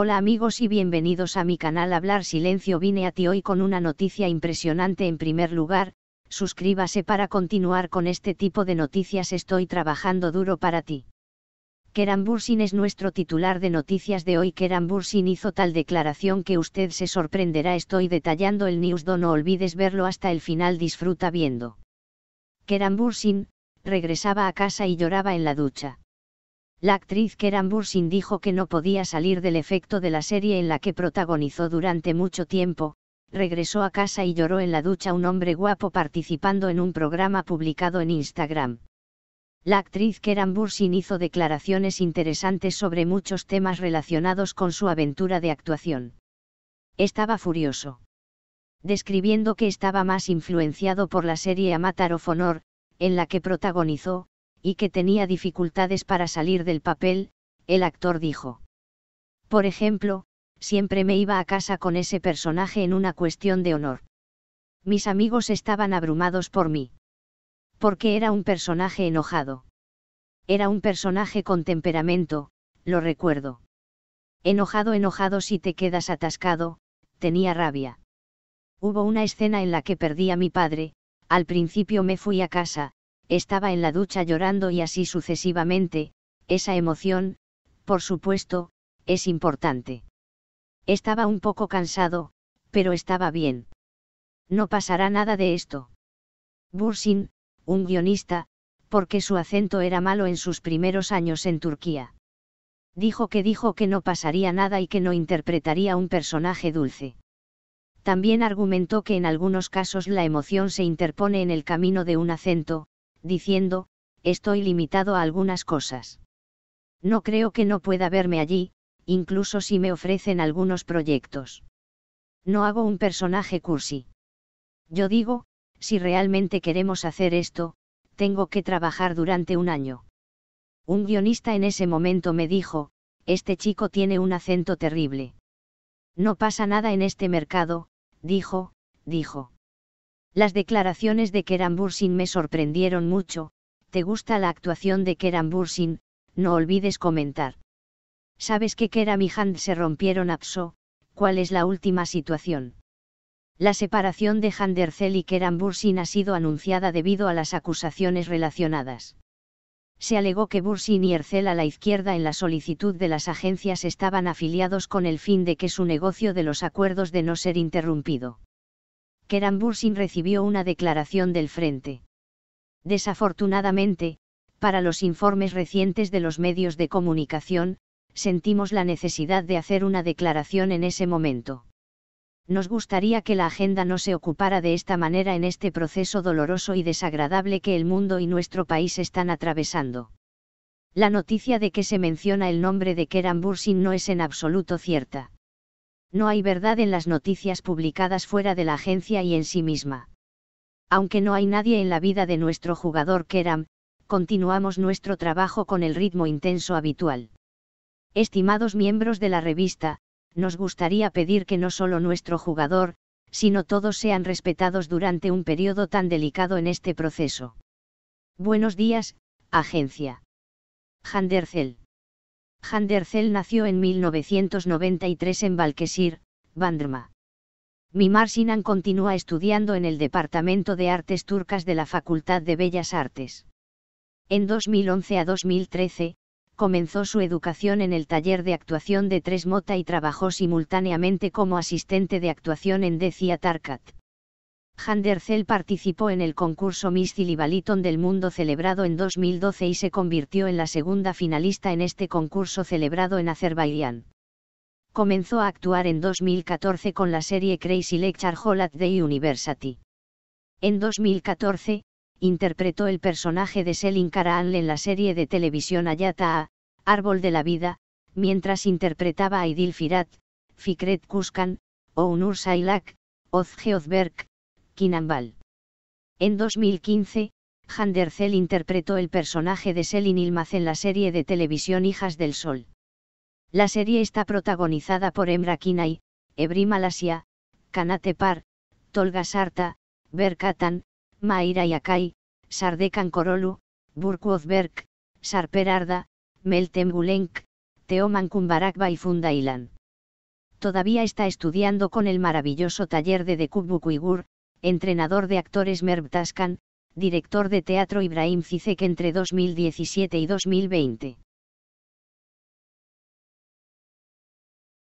Hola amigos y bienvenidos a mi canal Hablar Silencio vine a ti hoy con una noticia impresionante en primer lugar, suscríbase para continuar con este tipo de noticias estoy trabajando duro para ti. Kerambursin es nuestro titular de noticias de hoy Kerambursin hizo tal declaración que usted se sorprenderá estoy detallando el news no olvides verlo hasta el final disfruta viendo. Kerambursin, regresaba a casa y lloraba en la ducha la actriz Keran Bursin dijo que no podía salir del efecto de la serie en la que protagonizó durante mucho tiempo, regresó a casa y lloró en la ducha un hombre guapo participando en un programa publicado en Instagram. La actriz Keran Bursin hizo declaraciones interesantes sobre muchos temas relacionados con su aventura de actuación. Estaba furioso. Describiendo que estaba más influenciado por la serie matar of Honor, en la que protagonizó, que tenía dificultades para salir del papel, el actor dijo. Por ejemplo, siempre me iba a casa con ese personaje en una cuestión de honor. Mis amigos estaban abrumados por mí. Porque era un personaje enojado. Era un personaje con temperamento, lo recuerdo. Enojado, enojado si te quedas atascado, tenía rabia. Hubo una escena en la que perdí a mi padre, al principio me fui a casa, estaba en la ducha llorando y así sucesivamente, esa emoción, por supuesto, es importante. Estaba un poco cansado, pero estaba bien. No pasará nada de esto. Bursin, un guionista, porque su acento era malo en sus primeros años en Turquía. Dijo que dijo que no pasaría nada y que no interpretaría un personaje dulce. También argumentó que en algunos casos la emoción se interpone en el camino de un acento, diciendo, estoy limitado a algunas cosas. No creo que no pueda verme allí, incluso si me ofrecen algunos proyectos. No hago un personaje cursi. Yo digo, si realmente queremos hacer esto, tengo que trabajar durante un año. Un guionista en ese momento me dijo, este chico tiene un acento terrible. No pasa nada en este mercado, dijo, dijo. Las declaraciones de Keran Bursin me sorprendieron mucho, ¿te gusta la actuación de Keram Bursin? No olvides comentar. ¿Sabes que Keram y Hand se rompieron APSO? ¿Cuál es la última situación? La separación de Ercel y Keram Bursin ha sido anunciada debido a las acusaciones relacionadas. Se alegó que Bursin y Ercel a la izquierda en la solicitud de las agencias estaban afiliados con el fin de que su negocio de los acuerdos de no ser interrumpido. Kerambursin recibió una declaración del frente. Desafortunadamente, para los informes recientes de los medios de comunicación, sentimos la necesidad de hacer una declaración en ese momento. Nos gustaría que la agenda no se ocupara de esta manera en este proceso doloroso y desagradable que el mundo y nuestro país están atravesando. La noticia de que se menciona el nombre de Kerambursin Bursin no es en absoluto cierta. No hay verdad en las noticias publicadas fuera de la agencia y en sí misma. Aunque no hay nadie en la vida de nuestro jugador Keram, continuamos nuestro trabajo con el ritmo intenso habitual. Estimados miembros de la revista, nos gustaría pedir que no solo nuestro jugador, sino todos sean respetados durante un periodo tan delicado en este proceso. Buenos días, agencia. Handercel. Handercel nació en 1993 en Balkesir, Bandrma. Mimar Sinan continúa estudiando en el Departamento de Artes Turcas de la Facultad de Bellas Artes. En 2011 a 2013, comenzó su educación en el taller de actuación de Tres Mota y trabajó simultáneamente como asistente de actuación en Decia Tarkat. Zell participó en el concurso Miss del Mundo celebrado en 2012 y se convirtió en la segunda finalista en este concurso celebrado en Azerbaiyán. Comenzó a actuar en 2014 con la serie Crazy Lecture Hall at University. En 2014, interpretó el personaje de Selin Karaanl en la serie de televisión Ayata A, Árbol de la Vida, mientras interpretaba a Idil Firat, Fikret Kuskan, Ounur Sailak, Ozge Ozberk, Kinambal. En 2015, Handercel interpretó el personaje de Selin Ilmaz en la serie de televisión Hijas del Sol. La serie está protagonizada por Emra Kinay, Ebrim Malasia, Kanate Par, Tolga Sarta, Berkatan, Maira Yakai, Sardekan Korolu, Burku Ozberk, Sarper Arda, Meltem Gulenk, Teoman Kumbarakba y Fundailan. Todavía está estudiando con el maravilloso taller de Kubuk Uyghur, entrenador de actores Merv Tascan, director de teatro Ibrahim Zizek entre 2017 y 2020.